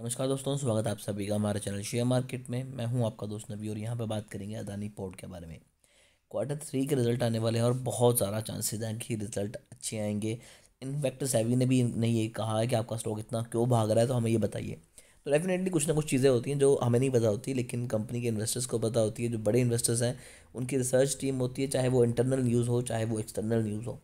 नमस्कार दोस्तों स्वागत है आप सभी का हमारे चैनल शेयर मार्केट में मैं हूं आपका दोस्त नबी और यहां पर बात करेंगे अदानी पोर्ट के बारे में क्वार्टर थ्री के रिजल्ट आने वाले हैं और बहुत सारा चांसेस हैं कि रिजल्ट अच्छे आएंगे इनफैक्ट सेवी ने भी नहीं ये कहा है कि आपका स्टॉक इतना क्यों भाग रहा है तो हमें ये बताइए तो डेफिनेटली कुछ ना कुछ चीज़ें होती हैं जो हमें नहीं पता होती लेकिन कंपनी के इन्वेस्टर्स को पता होती है जो बड़े इन्वेस्टर्स हैं उनकी रिसर्च टीम होती है चाहे वो इंटरनल न्यूज़ हो चाहे वो एक्सटर्नल न्यूज़ हो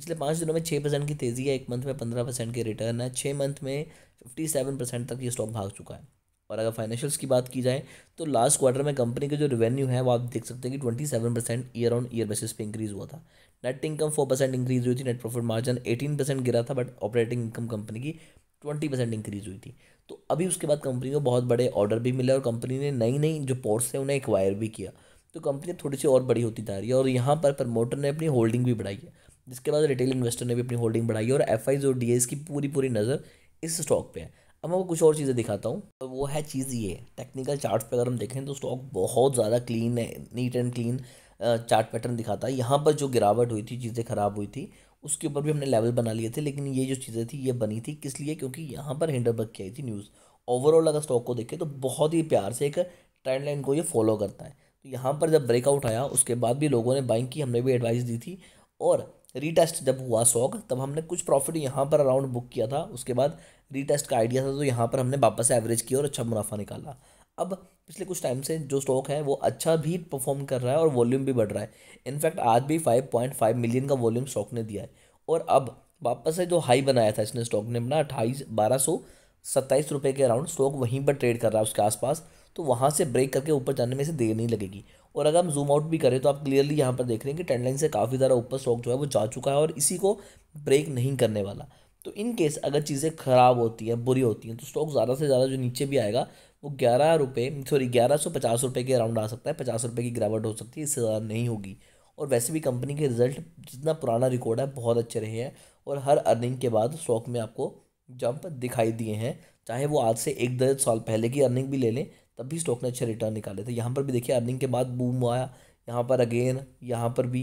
पिछले पाँच दिनों में छः परसेंट की तेज़ी है एक मंथ में पंद्रह परसेंट के रिटर्न है छः मंथ में फिफ्टी सेवन परसेंट तक ये स्टॉक भाग चुका है और अगर फाइनेंशियल्स की बात की जाए तो लास्ट क्वार्टर में कंपनी के जो रेवेन्यू है वो आप देख सकते हैं कि twenty seven percent year on year basis पे इंक्रीज़ हुआ था net income four percent increase हुई थी net profit margin eighteen percent गिरा था बट ऑपरेटिंग इनकम कंपनी की ट्वेंटी परसेंट इंक्रीज़ हुई थी तो अभी उसके बाद कंपनी को बहुत बड़े ऑर्डर भी मिले और कंपनी ने नई नई जो पोर्ट्स हैं उन्हें एक्वायर भी किया तो कंपनी थोड़ी सी और बड़ी होती जा रही है और यहाँ पर प्रमोटर ने अपनी होल्डिंग भी बढ़ाई है जिसके बाद रिटेल इन्वेस्टर ने भी अपनी होल्डिंग बढ़ाई और एफ और डी की पूरी पूरी नज़र इस स्टॉक पे है अब मैं कुछ और चीज़ें दिखाता हूँ तो वो है चीज़ ये टेक्निकल चार्ट पे अगर हम देखें तो स्टॉक बहुत ज़्यादा क्लीन है neat and clean chart pattern दिखाता है यहाँ पर जो गिरावट हुई थी चीज़ें ख़राब हुई थी उसके ऊपर भी हमने लेवल बना लिए थे लेकिन ये जो चीज़ें थी ये बनी थी किस लिए क्योंकि यहाँ पर हिंडरबर्ग की आई थी न्यूज़ ओवरऑल अगर स्टॉक को देखें तो बहुत ही प्यार से एक ट्रेंड लाइन को ये फॉलो करता है तो यहाँ पर जब ब्रेकआउट आया उसके बाद भी लोगों ने बाइंग की हमने भी एडवाइस दी थी और रीटेस्ट जब हुआ सॉक तब हमने कुछ प्रॉफिट यहाँ पर अराउंड बुक किया था उसके बाद रीटेस्ट का आइडिया था तो यहाँ पर हमने वापस एवरेज किया और अच्छा मुनाफा निकाला अब पिछले कुछ टाइम से जो स्टॉक है वो अच्छा भी परफॉर्म कर रहा है और वॉल्यूम भी बढ़ रहा है इनफैक्ट आज भी फाइव पॉइंट फाइव मिलियन का वॉल्यूम स्टॉक ने दिया है और अब वापस से जो हाई बनाया था इसने स्टॉक ने अपना अट्ठाईस बारह सौ सत्ताईस रुपये के अराउंड स्टॉक वहीं पर ट्रेड कर रहा है उसके आसपास तो वहाँ से ब्रेक करके ऊपर जाने में से देर नहीं लगेगी और अगर हम जूम आउट भी करें तो आप क्लियरली यहाँ पर देख रहे हैं कि ट्रेंड लाइन से काफ़ी ज़्यादा ऊपर स्टॉक जो है वो जा चुका है और इसी को ब्रेक नहीं करने वाला तो इन केस अगर चीज़ें ख़राब होती हैं बुरी होती हैं तो स्टॉक ज़्यादा से ज़्यादा जो नीचे भी आएगा वो ग्यारह रुपये सॉरी ग्यारह सौ पचास रुपये के अराउंड आ सकता है पचास रुपये की गिरावट हो सकती है इससे ज़्यादा नहीं होगी और वैसे भी कंपनी के रिजल्ट जितना पुराना रिकॉर्ड है बहुत अच्छे रहे हैं और हर अर्निंग के बाद स्टॉक में आपको जंप दिखाई दिए हैं चाहे वो आज से एक दर्ज साल पहले की अर्निंग भी ले लें तब भी स्टॉक ने अच्छे रिटर्न निकाले थे यहाँ पर भी देखिए अर्निंग के बाद बूम आया यहाँ पर अगेन यहाँ पर भी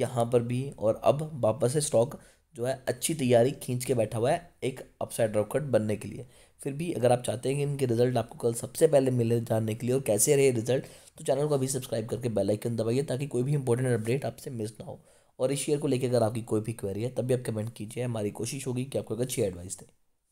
यहाँ पर भी और अब वापस से स्टॉक जो है अच्छी तैयारी खींच के बैठा हुआ है एक अपसाइड रॉकेट बनने के लिए फिर भी अगर आप चाहते हैं कि इनके रिजल्ट आपको कल सबसे पहले मिले जानने के लिए और कैसे रहे रिजल्ट तो चैनल को अभी सब्सक्राइब करके बेल आइकन दबाइए ताकि कोई भी इंपॉर्टेंट अपडेट आपसे मिस ना हो और इस शेयर को लेकर अगर आपकी कोई भी क्वेरी है तब भी आप कमेंट कीजिए हमारी कोशिश होगी कि आपको एक अच्छी एडवाइस दें